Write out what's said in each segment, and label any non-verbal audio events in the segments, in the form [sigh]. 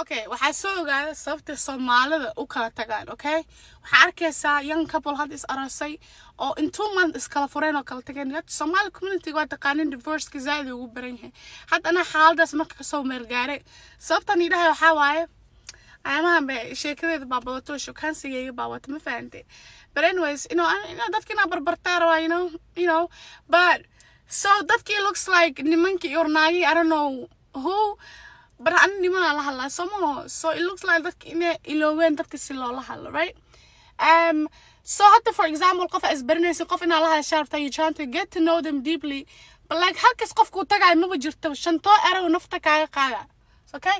okay waxaa soo ogaada sababta soomaalida u kala tagaan okay waxaa arkaysaa young couple had is aroosay oo in two month iskala fureen oo kala tageen soomaali community waa taqaanin divorceka zaaid ugu baran yahay hadda xaaladaas marka kasoo meelgaaray sababtan yidhahay waxaa waaye ayamahan bay sheekadeeda baabadato shukaansigeyga baabata ma fahante but anyways you know, dadka inaa barbartaa rabaa you uh, but so dadkii looks like nimankii or naagii i don't know who bar ani nimanaa la hadlaa somaho so it looks like dadka inay ilooween dadka si loola hadlo right um so hadda for example qof isbarinaysa qof inaa la hadla sharpta you trying to get to know them deeply but like halkaas qofkuu tagayo maba jirto shantoo erow nafta kaaga qaada okay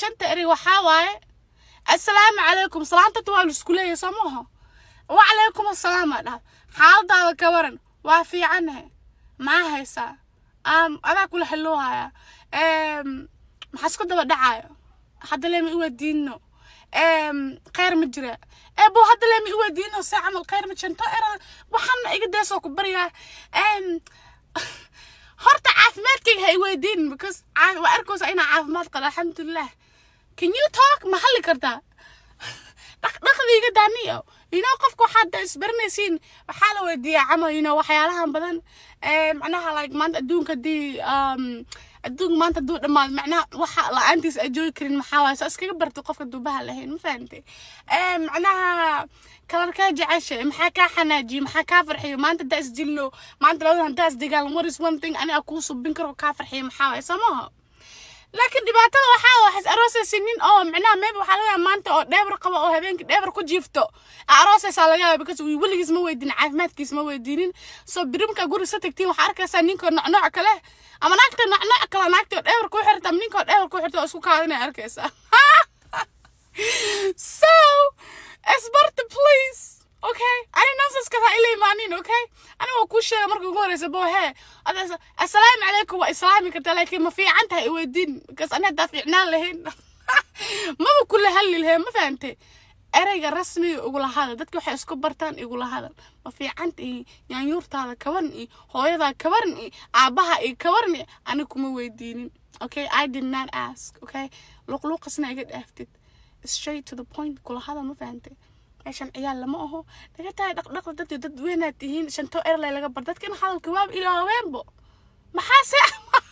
shanta erey waxaa waaye assalaamu calaykum salaantata waa laisku leeyahy soo maaho wacalaykum assalaam aa dhaha xaaladaada ka waran waa fiicanhe maa haysaa um, adaa kula xiloohayaa maxaa isku daba dhacayo hadda leema iwaadiino kheyr ma jira ebo eh, hadda leema iwaadiino se camal kheyr ma jiranto era waxaana iga deesoo ku baryaa [laughs] horta caafimaadkayga ha iweydiin because waa arkaysa inaa caafimaad qalo alxamdulilah can you talk ma hadli kartaa [laughs] dhaqdhaqdiiga daaniyo ino qofka waxaad isbaranaysiin waxaa la weydiiyaa camal ino waxyaalahan badan macnaha like maanta adduunka hadii أدوق ما أنت دوق دمان معناه وحاء الله أنت سأجول كرين محاولة سأسك كبر توقف كدو بها لهين مفهمتي إيه معناها كلام كذا جعشة محاكا حناجي محاكا فرحي ما أنت داس جلو ما أنت لو أنت داس دجال وريس وان تين أنا أكو صوب بنكر وكافر حي محاولة سموها لكن دي بعتلا وحاء aroosasinin oo micnaha mayba waxaa laga yaaba maanta oo dheebar qaba oo habeenkii dheebar ku jiifto aroosaysaa laga yaaba because weligiis ma weydiin caafimaadkiis ma weydiinin soo birimka guri sa tagtiin waxaa arkaysaa ninkoo nocnooc kale ama naagta nocnooc kale naagtoo dheebar ku xirta ama ninkoo dheebar ku xirta oo isku kaadinay arkaysaa [laughs] so asbarta please okay ani nonsenskasaa ila imaanin okay anigoo kuu sheega marka ugu horeysa bohe asalaamu calaykum waa islaami kartaa laakiin ma fiican tahay iweydiin because ani haddaa fiicnaan lahayn [laughs] maba kula halilhe ma fahamte ereyga rasmiga igula hadal dadka waxay isku bartaan igula hadal ma fiicanta iyo yaanyuurtaada kabarn iyo hooyadaa kabarn i aabaha iyo kabaran iyo aniga kuma weydiinin okay i did not ask okay luqluuqasna iga dhaaftid straight to the point kula hadal ma fahamte meeshan ciyaal lama aho daga tahay dhaqdhaqda dadii dad weynaad tihiin shanto erley laga bar dadkana hadalka waaba ilaaweenbo maxaase